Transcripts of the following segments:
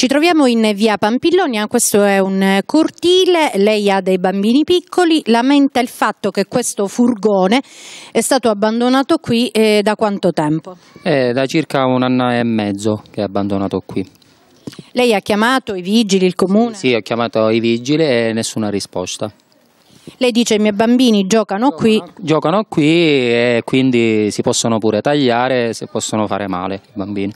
Ci troviamo in via Pampillonia, questo è un cortile, lei ha dei bambini piccoli, lamenta il fatto che questo furgone è stato abbandonato qui eh, da quanto tempo? Eh, da circa un anno e mezzo che è abbandonato qui. Lei ha chiamato i vigili, il comune? Sì, ho chiamato i vigili e nessuna risposta. Lei dice i miei bambini giocano, giocano qui. Giocano qui e quindi si possono pure tagliare se possono fare male i bambini.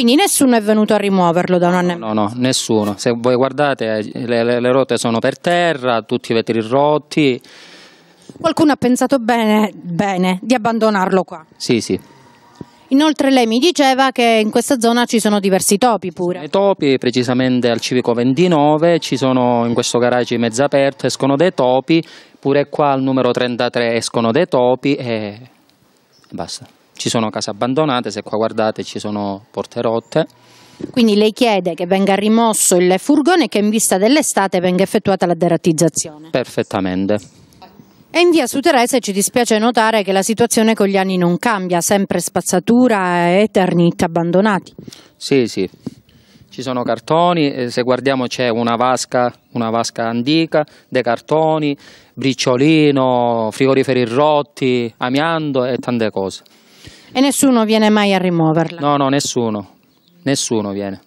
Quindi nessuno è venuto a rimuoverlo da un anno e mezzo? No, no, nessuno. Se voi guardate, eh, le, le, le rotte sono per terra, tutti i vetri rotti. Qualcuno ha pensato bene, bene di abbandonarlo qua? Sì, sì. Inoltre lei mi diceva che in questa zona ci sono diversi topi pure. I topi, precisamente al civico 29, ci sono in questo garage mezzo aperto, escono dei topi, pure qua al numero 33 escono dei topi e basta ci sono case abbandonate, se qua guardate ci sono porte rotte. Quindi lei chiede che venga rimosso il furgone e che in vista dell'estate venga effettuata la derattizzazione. Perfettamente. E in via Su Terese ci dispiace notare che la situazione con gli anni non cambia, sempre spazzatura e eternit abbandonati. Sì, sì. Ci sono cartoni, eh, se guardiamo c'è una vasca, una vasca antica, dei cartoni, briciolino, frigoriferi rotti, amianto e tante cose. E nessuno viene mai a rimuoverla? No, no, nessuno. Nessuno viene.